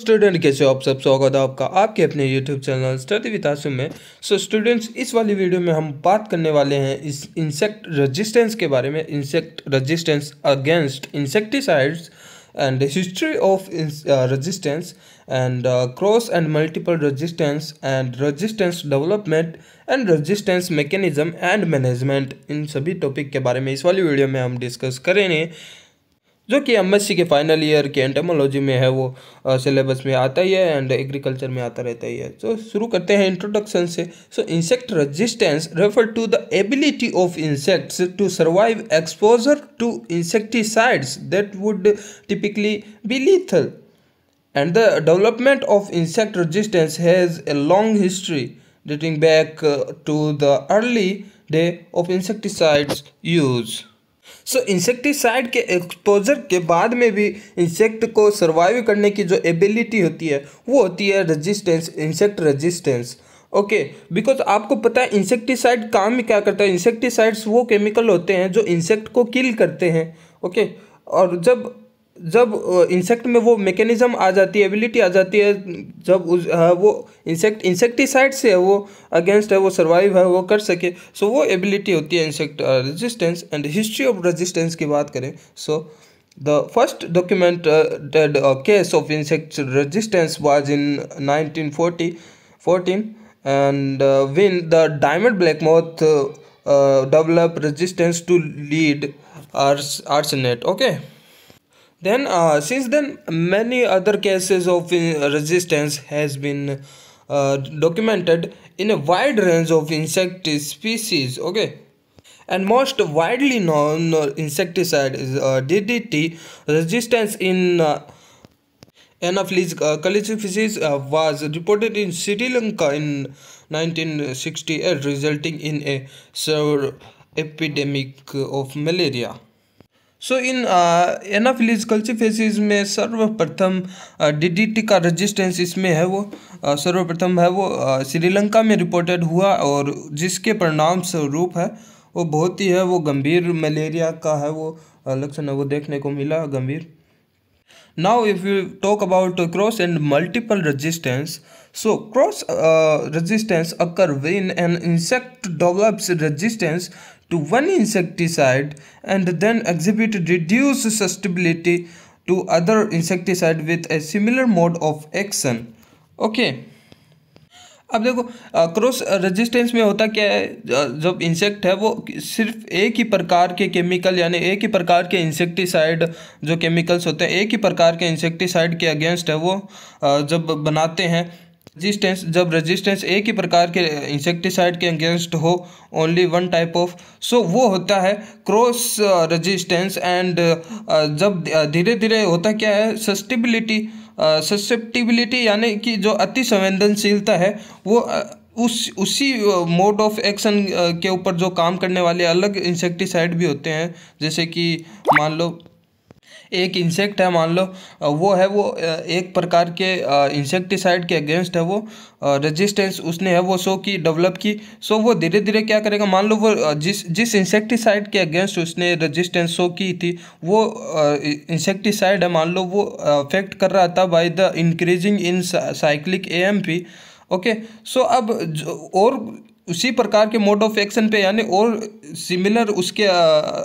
Student कैसे हो आप सब स्वागत है आपका आपके अपने यूट्यूब चैनल स्टडी विद में सो so, स्टूडेंट्स इस वाली वीडियो में हम बात करने वाले हैं इस इंसेक्ट रेजिस्टेंस के बारे में insect resistance against insecticides and history of resistance and cross and multiple resistance and resistance development and resistance mechanism and management इन सभी टॉपिक के बारे में इस वाली वीडियो में हम डिस्कस करेंगे जो कि एम के फाइनल ईयर के एंटेमोलॉजी में है वो सिलेबस में आता ही है एंड एग्रीकल्चर में आता रहता ही है तो शुरू करते हैं इंट्रोडक्शन से so insect resistance refer to the ability of insects to survive exposure to insecticides that would typically be lethal and the development of insect resistance has a long history dating back to the early day of insecticides use so insecticide के exposure के बाद में भी insect को survive करने की जो ability होती है वो होती है resistance insect resistance okay okay, because आपको पता है इंसेक्टिसाइड काम में क्या करता है इंसेक्टिसाइड्स वो केमिकल होते हैं जो इंसेक्ट को किल करते हैं ओके okay? और जब जब इंसेक्ट में वो मेकेनिज्म आ जाती है एबिलिटी आ जाती है जब उस वो इंसेक्ट इंसेक्टिसाइड से वो अगेंस्ट है वो सर्वाइव है वो कर सके सो वो एबिलिटी होती है insect resistance and history of resistance की बात करें so the first documented case of insect resistance was in nineteen forty and when the diamond black moth develop resistance to lead ars arsenate okay then uh, since then many other cases of uh, resistance has been uh, documented in a wide range of insect species okay and most widely known uh, insecticide is uh, DDT resistance in uh, Anopheles uh, calicifices uh, was reported in Sri Lanka in 1968 resulting in a severe epidemic of malaria so in Anopheles species में सर्वप्रथम DDT uh, का resistance इसमें है वो uh, सर्वप्रथम है वो uh, Sri Lanka में रिपोर्टेड हुआ और जिसके परिणाम स्वरूप है वो बहुत ही है वो गंभीर मलेरिया का है वो लक्षण है वो देखने को मिला गंभीर now if you talk about cross and multiple resistance so cross resistance occur when and insect develops resistance to one insecticide and then exhibit reduced susceptibility to other insecticide with a similar mode of action okay अब देखो cross resistance में होता क्या है जब insect है वो सिर्फ एक ही प्रकार के केमिकल यानी एक ही प्रकार के इंसेक्टिसाइड जो केमिकल्स होते हैं एक ही प्रकार के इंसेक्टिसाइड के अगेंस्ट है वो जब बनाते हैं रेजिस्टेंस जब रेजिस्टेंस एक ही प्रकार के इंसेक्टिसाइड के अगेंस्ट हो only one type of so वो होता है क्रॉस रेजिस्टेंस एंड जब uh, धीरे धीरे होता क्या है सस्टेबिलिटी ससेप्टिबिलिटी uh, यानी कि जो अति संवेदनशीलता है वो uh, उस उसी मोड ऑफ एक्शन के ऊपर जो काम करने वाले अलग इंसेक्टिसाइड भी होते हैं जैसे कि मान लो एक इंसेक्ट है मान लो वो है वो एक प्रकार के इंसेक्टिसाइड के अगेंस्ट है वो रेजिस्टेंस उसने है वो सो की डेवलप की सो वो धीरे धीरे क्या करेगा मान लो वो जिस जिस इंसेक्टिसाइड के अगेंस्ट उसने रेजिस्टेंस शो की थी वो इंसेक्टिसाइड है मान लो वो अफेक्ट कर रहा था by the increasing in cyclic A M P okay so अब और उसी प्रकार के मोड ऑफ एक्शन पे यानी और सिमिलर उसके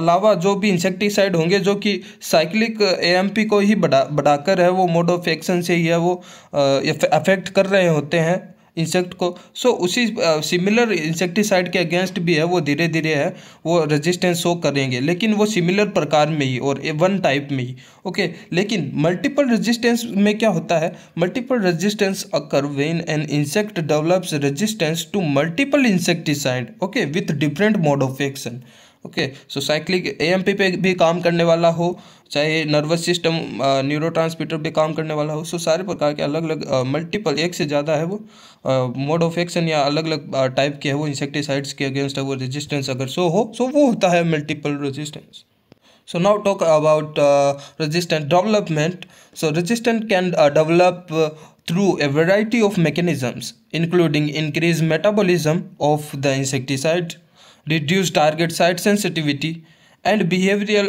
अलावा जो भी इंसेक्टिसाइड होंगे जो कि साइक्लिक एएमपी को ही बढ़ा बढ़ाकर है वो मोड ऑफ एक्शन से ही है वो अफेक्ट कर रहे होते हैं इंसेक्ट को सो उसी सिमिलर इंसेक्टिसाइड के अगेंस्ट भी है वो धीरे धीरे है वो रेजिस्टेंस शो करेंगे लेकिन वो सिमिलर प्रकार में ही और वन टाइप में ही ओके लेकिन मल्टीपल रेजिस्टेंस में क्या होता है multiple resistance occur when an insect develops resistance to multiple insecticide okay with different mode of action okay so cyclic AMP पे भी काम करने वाला हो चाहे नर्वस सिस्टम न्यूरो ट्रांसमीटर पर काम करने वाला हो सो सारे प्रकार के अलग अलग मल्टीपल एक से ज़्यादा है वो मोड ऑफ एक्शन या अलग अलग टाइप के है वो इंसेक्टिसाइड्स के अगेंस्ट है वो रेजिस्टेंस अगर सो हो सो वो होता है multiple resistance so now talk about resistant development so resistant can develop through a variety of mechanism including increase metabolism of the insecticide reduce target site sensitivity, and behavioral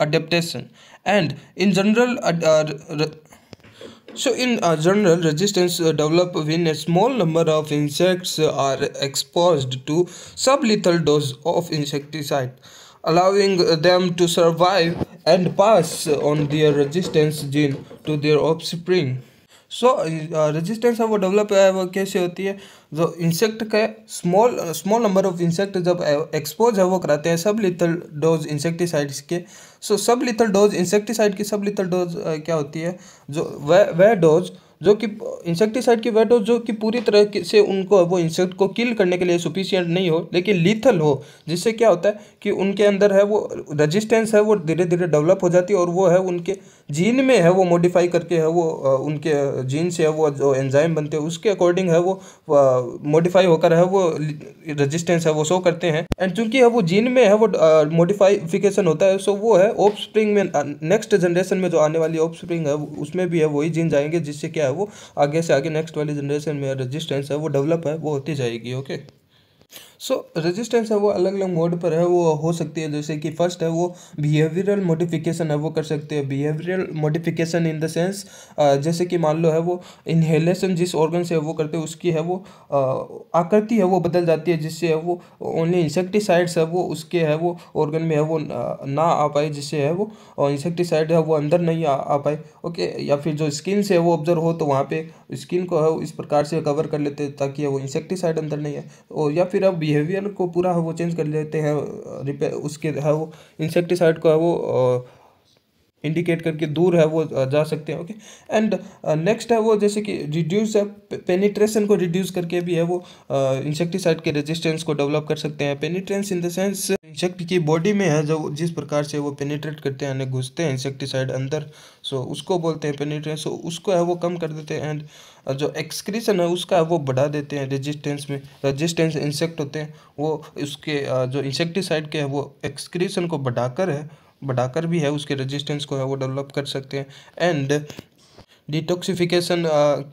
adaptation. And in general, uh, uh, so in uh, general, resistance uh, develop when a small number of insects uh, are exposed to sublethal dose of insecticide, allowing them to survive and pass on their resistance gene to their offspring. So uh, resistance है वो develop कैसे होती है जो insect के small small number of insect जब expose uh, है वो कराते हैं सब लिथल डोज इंसेक्टिसाइड्स के so so, sublethal dose insecticide की सब लिथल डोज uh, क्या होती है जो वह वह डोज जो कि इंसेक्टिसाइड की वेट हो जो कि पूरी तरह से उनको वो इंसेक्ट को किल करने के लिए सुफिशियंट नहीं हो लेकिन लीथल हो जिससे क्या होता है कि उनके अंदर है वो रजिस्टेंस है वो धीरे धीरे डेवलप हो जाती है और वो है उनके जीन में है वो मॉडिफाई करके है वो उनके जीन से है वो जो एंजाइम बनते हैं उसके अकॉर्डिंग है वो मॉडिफाई होकर है वो रजिस्टेंस है वो शो करते हैं एंड चूंकि है वो जीन में है वो मॉडिफाइफिकेशन होता है सो वो है ऑफ में नेक्स्ट जनरेशन में जो आने वाली ऑफ है उसमें भी है वही जीन जाएंगे जिससे क्या क्या है वो आगे से आगे नेक्स्ट वाली जनरेशन में रजिस्टेंस है वो डेवलप है वो होती जाएगी ओके सो रजिस्टेंस है वो अलग अलग मोड पर है वो हो सकती है जैसे कि फर्स्ट है वो बिहेवियरल मोडिफिकेशन है वो कर सकते हैं behavioural modification in the sense जैसे कि मान लो है वो इन्हेलेशन जिस ऑर्गन से वो करते हैं उसकी है वो आकृति है वो बदल जाती है जिससे वो ओनली इंसेक्टिसाइड्स है वो उसके है वो ऑर्गन में है वो ना आ पाए जिससे है वो इंसेक्टिसाइड है वो अंदर नहीं आ, आ पाए ओके या फिर जो स्किन से वो ऑब्जर्व हो तो वहाँ पर स्किन को है इस प्रकार से कवर कर लेते ताकि वो इंसेक्टिसाइड अंदर नहीं है और या फिर फिर अब बिहेवियर को पूरा वो चेंज कर लेते हैं रिपेयर उसके है वो इंसेक्टिसाइड को है वो इंडिकेट करके दूर है वो जा सकते हैं ओके एंड नेक्स्ट है वो जैसे कि रिड्यूस है पेनिट्रेशन को रिड्यूस करके भी है वो इंसेक्टिसाइड के रेजिस्टेंस को डेवलप कर सकते हैं penetrance in the sense insect की बॉडी में है जो जिस प्रकार से वो पेनिट्रेट करते हैं यानी घुसते हैं इंसेक्टिसाइड अंदर सो उसको बोलते हैं पेनिट्रेट सो उसको है वो कम कर देते हैं एंड जो एक्सक्रीशन है उसका है वो बढ़ा देते हैं रेजिस्टेंस में रेजिस्टेंस इंसेक्ट होते हैं वो उसके जो इंसेक्टिसाइड के है वो एक्सक्रीशन को बढ़ाकर है बढ़ाकर भी है उसके रेजिस्टेंस को है वो डेवलप कर सकते हैं एंड डिटॉक्सिफिकेशन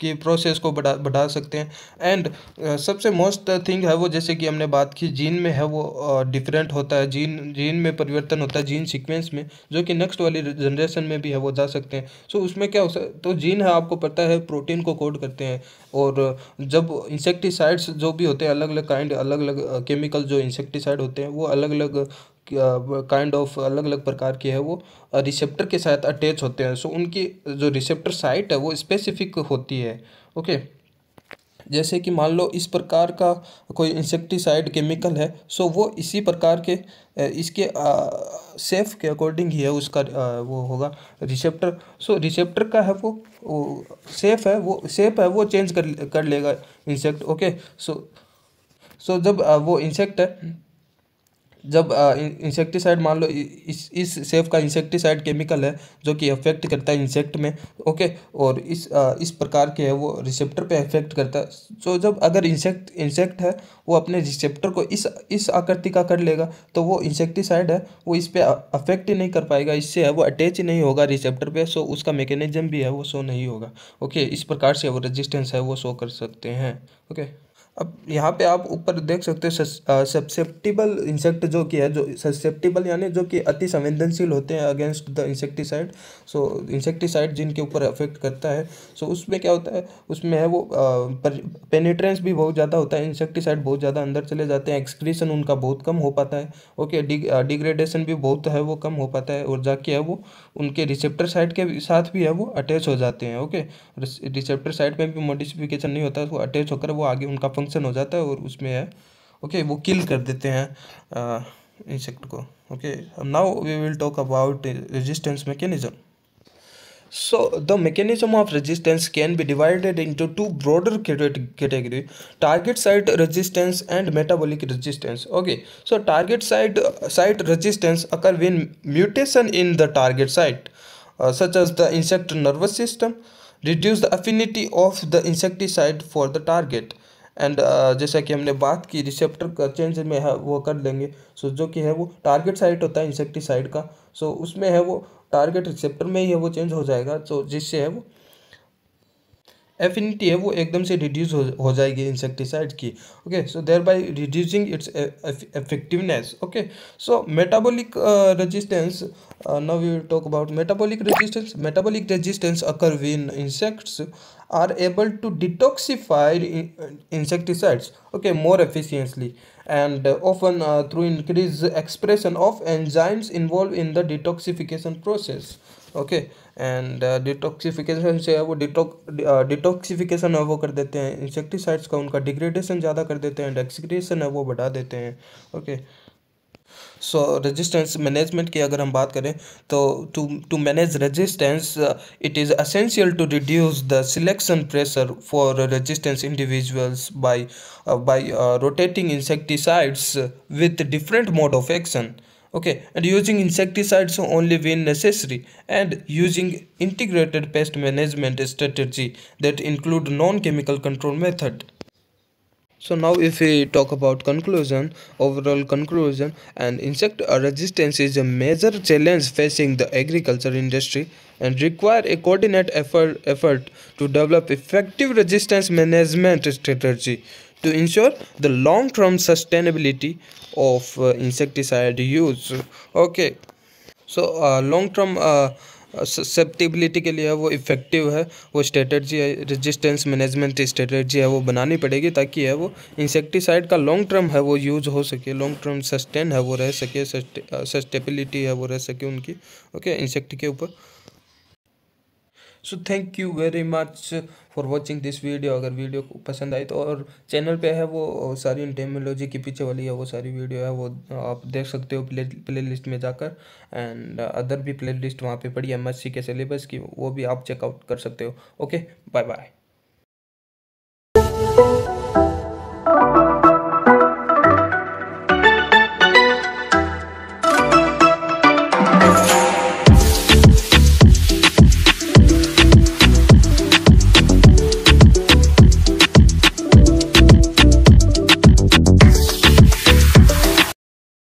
की प्रोसेस को बढ़ा बढ़ा सकते हैं एंड uh, सबसे मोस्ट थिंग है वो जैसे कि हमने बात की जीन में है वो डिफरेंट uh, होता है जीन जीन में परिवर्तन होता है जीन सीक्वेंस में जो कि नेक्स्ट वाली जनरेशन में भी है वो जा सकते हैं सो so, उसमें क्या हो सकता तो जीन है आपको पता है प्रोटीन को कोड करते हैं और uh, जब इंसेक्टिसाइड्स जो भी होते हैं अलग अलग काइंड अलग अलग केमिकल जो इंसेक्टिसाइड होते हैं वो अलग अलग काइंड ऑफ अलग अलग प्रकार के हैं वो रिसेप्टर के साथ अटैच होते हैं सो उनकी जो रिसेप्टर साइट है वो स्पेसिफिक होती है ओके okay? जैसे कि मान लो इस प्रकार का कोई इंसेक्टिसाइड केमिकल है सो वो इसी प्रकार के इसके सेफ के अकॉर्डिंग ही है उसका आ, वो होगा रिसेप्टर सो रिसेप्टर का है वो, वो सेफ है वो सेफ है वो चेंज कर कर लेगा इंसेक्ट ओके सो सो जब आ, वो इंसेक्ट है जब इंसेक्टिसाइड मान लो इस इस सेफ का इंसेक्टिसाइड केमिकल है जो कि अफेक्ट करता है इंसेक्ट में ओके और इस आ, इस प्रकार के है वो रिसेप्टर पे अफेक्ट करता है सो जब अगर इंसेक्ट इंसेक्ट है वो अपने रिसेप्टर को इस इस आकृति का कर लेगा तो वो इंसेक्टिसाइड है वो इस पर अफेक्ट ही नहीं कर पाएगा इससे है वो अटैच ही नहीं होगा रिसेप्टर पर सो उसका मेकेनिज्म भी है वो शो नहीं होगा ओके इस प्रकार से वो रजिस्टेंस है वो शो कर सकते हैं ओके अब यहाँ पे आप ऊपर देख सकते हो ससेप्टिबल इंसेक्ट जो कि है जो ससेप्टिबल यानी जो कि अति संवेदनशील होते हैं against the insecticide so insecticide जिनके ऊपर अफेक्ट करता है सो so, उसमें क्या होता है उसमें है वो पेनिट्रेंस भी बहुत ज़्यादा होता है इंसेक्टिसाइड बहुत ज़्यादा अंदर चले जाते हैं एक्सक्रीशन उनका बहुत कम हो पाता है ओके डिग्रेडेशन भी बहुत है वो कम हो पाता है और जाके है वो उनके रिसेप्टर साइड के साथ भी है वो अटैच हो जाते हैं ओके रिसेप्टर साइड में भी मोडिफिकेशन नहीं होता है वो अटैच होकर वो आगे उनका फंक्शन फंक्शन हो जाता है और उसमें है ओके वो किल कर देते हैं इंसेक्ट को okay now we will talk about resistance mechanism so the mechanism of resistance can be divided into two broader category target side resistance and metabolic resistance okay so target side site resistance occur when mutation in the target site such as the insect nervous system reduce the affinity of the insecticide for the target and uh, जैसा कि हमने बात की receptor का change में है वो कर लेंगे सो so, जो कि है वो टारगेट साइट होता है इंसेक्टिसाइड का सो so, उसमें है वो टारगेट रिसेप्टर में ही है वो चेंज हो जाएगा सो so, जिससे है वो एफिनिटी है वो एकदम से रिड्यूस हो जाएगी इंसेक्टिसाइड की okay so thereby reducing its effectiveness okay so metabolic resistance now we will talk about metabolic resistance metabolic resistance occur when insects are able to detoxified insecticides okay more efficiently and often through increase expression of enzymes involve in the detoxification process okay and detoxification uh, से है वो detox detoxification uh, है वो कर देते हैं insecticides का उनका डिग्रेडेशन ज़्यादा कर देते हैं एंड है वो बढ़ा देते हैं ओके सो रेजिस्टेंस मैनेजमेंट की अगर हम बात करें तो to to manage resistance it is essential to reduce the selection pressure for resistance individuals by by rotating insecticides with different mode of action okay and using insecticides only when necessary and using integrated pest management strategy that include non-chemical control method so now if we talk about conclusion, overall conclusion and insect resistance is a major challenge facing the agriculture industry and require a coordinated effort, effort to develop effective resistance management strategy to ensure the long term sustainability of uh, insecticide use okay so long term susceptibility के लिए वो effective है वो strategy है resistance management strategy है वो बनानी पड़ेगी ताकि है वो इंसेक्टिसाइड का लॉन्ग टर्म है वो यूज हो सके लॉन्ग टर्म सस्टेन है वो रह सके सस्टेबिलिटी uh, है वो रह सके उनकी ओके इंसेक्ट के ऊपर so thank you very much for watching this video अगर वीडियो को पसंद आई तो और चैनल पे है वो सारी टेक्नोलॉजी के पीछे वाली है वो सारी वीडियो है वो आप देख सकते हो प्ले प्ले लिस्ट में जाकर एंड अदर भी प्ले लिस्ट वहाँ पर पड़ी एम एस सी के सिलेबस की वो भी आप चेकआउट कर सकते हो ओके बाय बाय